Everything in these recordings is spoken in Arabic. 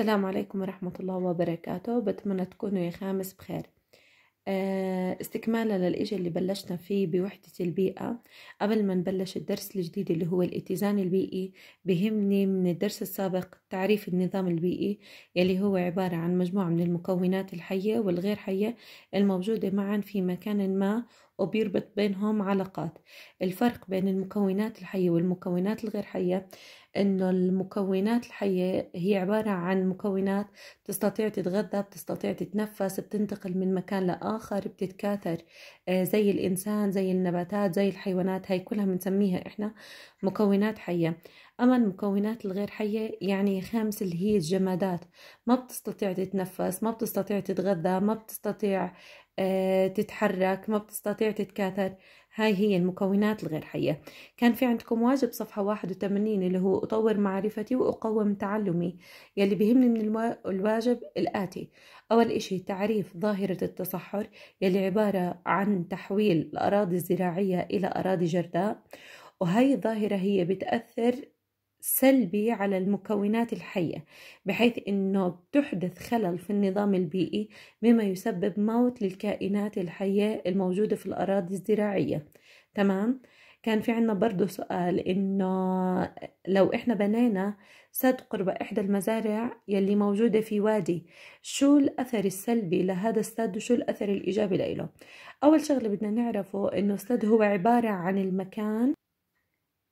السلام عليكم ورحمة الله وبركاته بتمنى تكونوا يا خامس بخير آه، استكمالا للإجي اللي بلشنا فيه بوحدة البيئة قبل ما نبلش الدرس الجديد اللي هو الاتزان البيئي بهمني من الدرس السابق تعريف النظام البيئي يلي هو عبارة عن مجموعة من المكونات الحية والغير حية الموجودة معا في مكان ما وبيربط بينهم علاقات الفرق بين المكونات الحية والمكونات الغير حية انه المكونات الحية هي عبارة عن مكونات بتستطيع تتغذى بتستطيع تتنفس بتنتقل من مكان لآخر بتتكاثر آه، زي الإنسان زي النباتات زي الحيوانات هاي كلها بنسميها إحنا مكونات حية أما المكونات الغير حية يعني خامس اللي هي الجمادات ما بتستطيع تتنفس ما بتستطيع تتغذى ما بتستطيع آه، تتحرك ما بتستطيع تتكاثر هاي هي المكونات الغير حية كان في عندكم واجب صفحة 81 اللي هو أطور معرفتي وأقوم تعلمي يلي بيهمني من الواجب الآتي أول إشي تعريف ظاهرة التصحر يلي عبارة عن تحويل الأراضي الزراعية إلى أراضي جرداء وهي الظاهرة هي بتأثر سلبي على المكونات الحية بحيث أنه بتحدث خلل في النظام البيئي مما يسبب موت للكائنات الحية الموجودة في الأراضي الزراعية تمام؟ كان في عنا برضو سؤال إنه لو إحنا بنينا سد قرب إحدى المزارع يلي موجودة في وادي شو الأثر السلبي لهذا السد وشو الأثر الإيجابي له أول شغلة بدنا نعرفه إنه السد هو عبارة عن المكان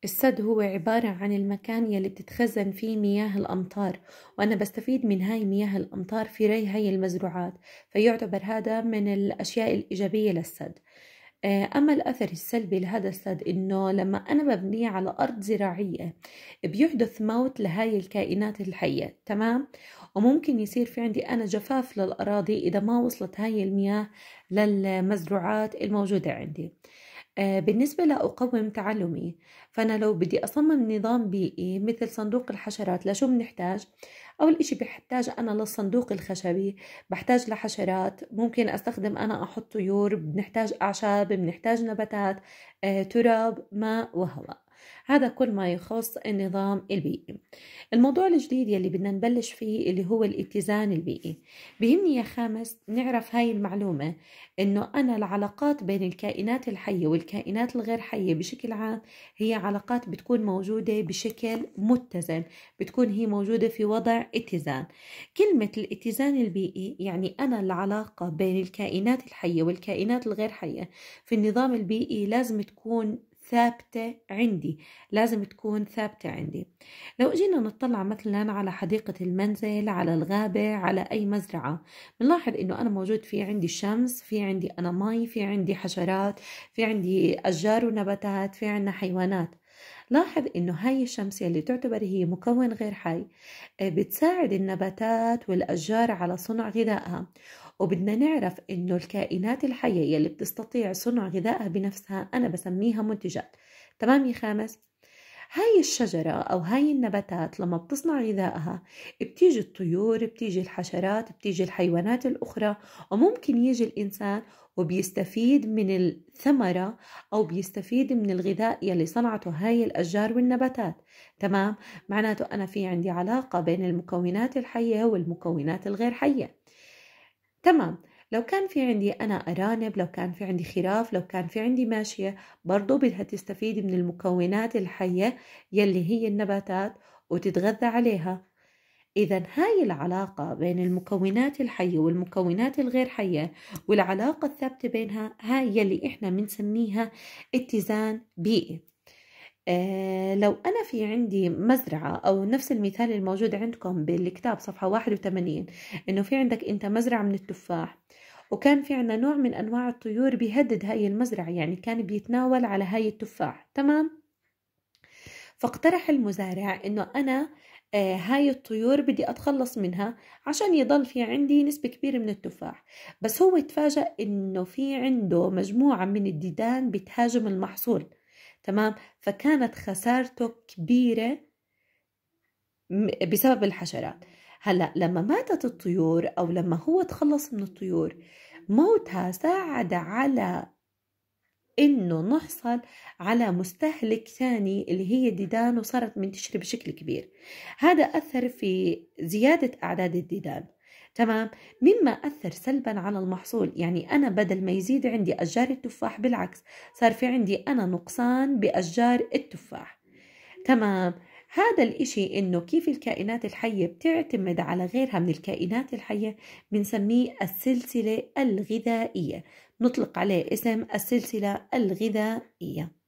السد هو عبارة عن المكان يلي بتتخزن فيه مياه الأمطار وأنا بستفيد من هاي مياه الأمطار في ري هاي المزروعات فيعتبر هذا من الأشياء الإيجابية للسد آه، أما الأثر السلبي لهذا السد إنه لما أنا ببنيه على أرض زراعية بيحدث موت لهاي الكائنات الحية تمام وممكن يصير في عندي أنا جفاف للأراضي إذا ما وصلت هاي المياه للمزروعات الموجودة عندي آه، بالنسبة لأقوم تعلمي فأنا لو بدي أصمم نظام بيئي مثل صندوق الحشرات لشو بنحتاج؟ أول إشي بحتاج أنا للصندوق الخشبي بحتاج لحشرات ممكن أستخدم أنا أحط طيور بنحتاج أعشاب بنحتاج نباتات آه، تراب ماء وهواء هذا كل ما يخص النظام البيئي الموضوع الجديد يلي بدنا نبلش فيه اللي هو الاتزان البيئي بهمني يا خامس نعرف هاي المعلومة انه انا العلاقات بين الكائنات الحية والكائنات الغير حية بشكل عام هي علاقات بتكون موجودة بشكل متزن بتكون هي موجودة في وضع اتزان كلمة الاتزان البيئي يعني انا العلاقة بين الكائنات الحية والكائنات الغير حية في النظام البيئي لازم تكون ثابتة عندي لازم تكون ثابتة عندي لو جينا نطلع مثلا على حديقة المنزل على الغابة على أي مزرعة بنلاحظ إنه أنا موجود في عندي شمس في عندي أنا مي في عندي حشرات في عندي أشجار ونباتات في عندنا حيوانات لاحظ انه هاي الشمس اللي تعتبر هي مكون غير حي آه، بتساعد النباتات والاشجار على صنع غذائها وبدنا نعرف انه الكائنات الحيه اللي بتستطيع صنع غذائها بنفسها انا بسميها منتجات تمام يا خامس هاي الشجرة أو هاي النباتات لما بتصنع غذائها بتيجي الطيور بتيجي الحشرات بتيجي الحيوانات الأخرى وممكن يجي الإنسان وبيستفيد من الثمرة أو بيستفيد من الغذاء يلي صنعته هاي الأشجار والنباتات تمام معناته أنا في عندي علاقة بين المكونات الحية والمكونات الغير حية تمام لو كان في عندي أنا أرانب لو كان في عندي خراف لو كان في عندي ماشية برضو بدها تستفيد من المكونات الحية يلي هي النباتات وتتغذى عليها إذا هاي العلاقة بين المكونات الحية والمكونات الغير حية والعلاقة الثابتة بينها هاي يلي إحنا بنسميها اتزان بيئي آه، لو أنا في عندي مزرعة أو نفس المثال الموجود عندكم بالكتاب صفحة 81 إنه في عندك أنت مزرعة من التفاح وكان في عنا نوع من أنواع الطيور بيهدد هاي المزرعة يعني كان بيتناول على هاي التفاح تمام فاقترح المزارع إنه أنا آه، هاي الطيور بدي أتخلص منها عشان يضل في عندي نسبة كبيرة من التفاح بس هو تفاجأ إنه في عنده مجموعة من الديدان بتهاجم المحصول تمام فكانت خسارته كبيرة بسبب الحشرات هلا لما ماتت الطيور او لما هو تخلص من الطيور موتها ساعد على انه نحصل على مستهلك ثاني اللي هي الديدان وصارت منتشره بشكل كبير هذا اثر في زياده اعداد الديدان تمام مما أثر سلبا على المحصول يعني أنا بدل ما يزيد عندي أشجار التفاح بالعكس صار في عندي أنا نقصان بأشجار التفاح تمام هذا الإشي إنه كيف الكائنات الحية بتعتمد على غيرها من الكائنات الحية بنسميه السلسلة الغذائية نطلق عليه اسم السلسلة الغذائية